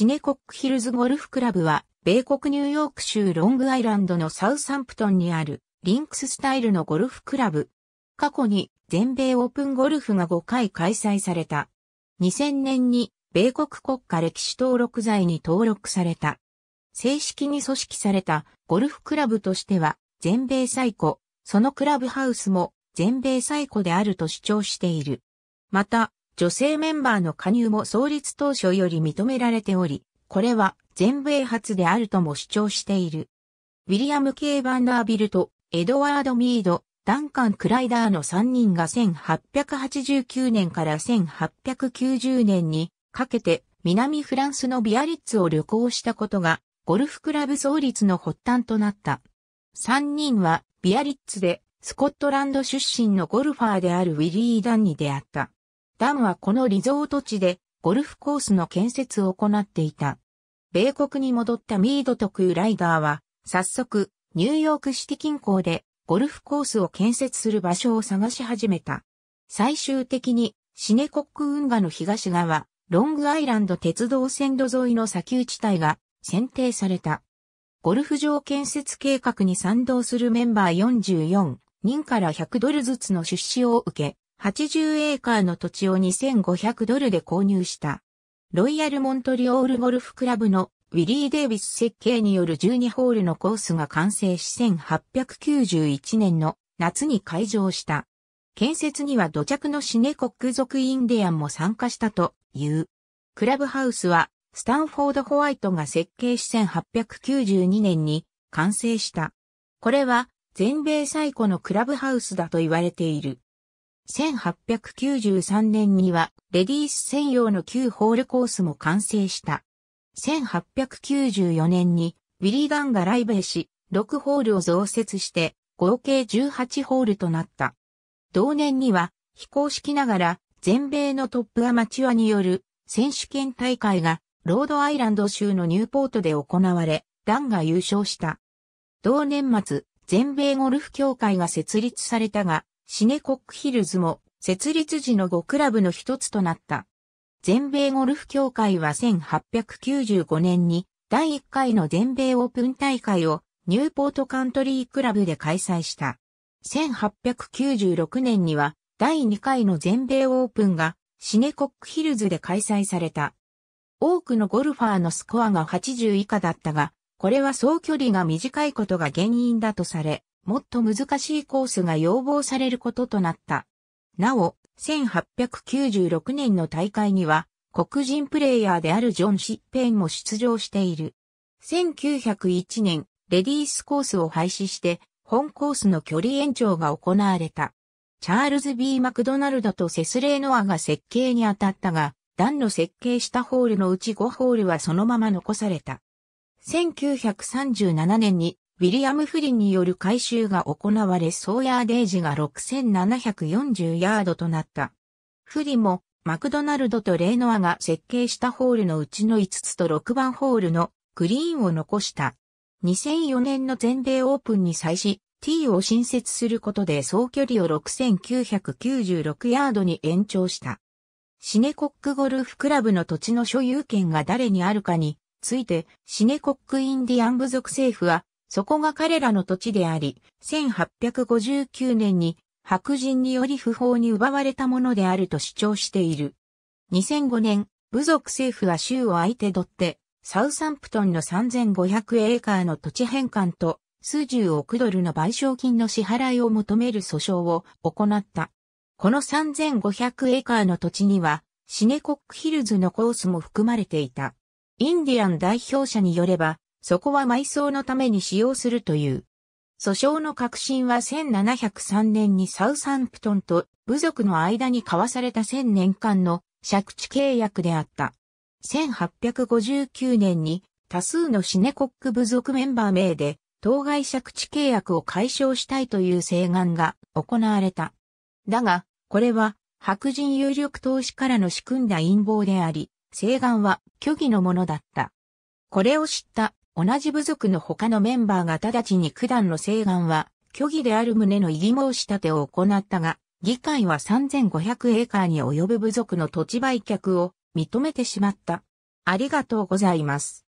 シネコックヒルズゴルフクラブは、米国ニューヨーク州ロングアイランドのサウサンプトンにある、リンクススタイルのゴルフクラブ。過去に、全米オープンゴルフが5回開催された。2000年に、米国国家歴史登録罪に登録された。正式に組織されたゴルフクラブとしては、全米最古、そのクラブハウスも全米最古であると主張している。また、女性メンバーの加入も創立当初より認められており、これは全米初であるとも主張している。ウィリアム・ケー・バンダービルト、エドワード・ミード、ダンカン・クライダーの3人が1889年から1890年にかけて南フランスのビアリッツを旅行したことがゴルフクラブ創立の発端となった。3人はビアリッツでスコットランド出身のゴルファーであるウィリー・ダンに出会った。ダンはこのリゾート地でゴルフコースの建設を行っていた。米国に戻ったミード特有ライダーは、早速、ニューヨークシティ近郊でゴルフコースを建設する場所を探し始めた。最終的に、シネコック運河の東側、ロングアイランド鉄道線路沿いの砂丘地帯が選定された。ゴルフ場建設計画に賛同するメンバー44人から100ドルずつの出資を受け、80エーカーの土地を2500ドルで購入した。ロイヤル・モントリオール・ゴルフクラブのウィリー・デイビス設計による12ホールのコースが完成し1891年の夏に開場した。建設には土着のシネコック族インディアンも参加したという。クラブハウスはスタンフォード・ホワイトが設計し1892年に完成した。これは全米最古のクラブハウスだと言われている。1893年にはレディース専用の旧ホールコースも完成した。1894年にウィリー・ガンが来米し、6ホールを増設して合計18ホールとなった。同年には非公式ながら全米のトップアマチュアによる選手権大会がロードアイランド州のニューポートで行われ、ダンが優勝した。同年末、全米ゴルフ協会が設立されたが、シネコックヒルズも設立時の5クラブの一つとなった。全米ゴルフ協会は1895年に第1回の全米オープン大会をニューポートカントリークラブで開催した。1896年には第2回の全米オープンがシネコックヒルズで開催された。多くのゴルファーのスコアが80以下だったが、これは総距離が短いことが原因だとされ、もっと難しいコースが要望されることとなった。なお、1896年の大会には、黒人プレイヤーであるジョン・シッペンも出場している。1901年、レディースコースを廃止して、本コースの距離延長が行われた。チャールズ・ B・ マクドナルドとセスレー・ノアが設計に当たったが、段の設計したホールのうち5ホールはそのまま残された。1937年にウィリアム・フリンによる回収が行われソーヤーデージが6740ヤードとなった。フリもマクドナルドとレイノアが設計したホールのうちの5つと6番ホールのグリーンを残した。2004年の全米オープンに際し、T を新設することで総距離を6996ヤードに延長した。シネコックゴルフクラブの土地の所有権が誰にあるかについて、シネコックインディアン部族政府はそこが彼らの土地であり、1859年に白人により不法に奪われたものであると主張している。2005年、部族政府は州を相手取って、サウサンプトンの3500エーカーの土地返還と数十億ドルの賠償金の支払いを求める訴訟を行った。この3500エーカーの土地には、シネコックヒルズのコースも含まれていた。インディアン代表者によれば、そこは埋葬のために使用するという。訴訟の革新は1703年にサウサンプトンと部族の間に交わされた1000年間の借地契約であった。1859年に多数のシネコック部族メンバー名で当該借地契約を解消したいという請願が行われた。だが、これは白人有力投資からの仕組んだ陰謀であり、請願は虚偽のものだった。これを知った同じ部族の他のメンバーが直ちに九段の請願は、虚偽である旨の異議申し立てを行ったが、議会は3500エーカーに及ぶ部族の土地売却を認めてしまった。ありがとうございます。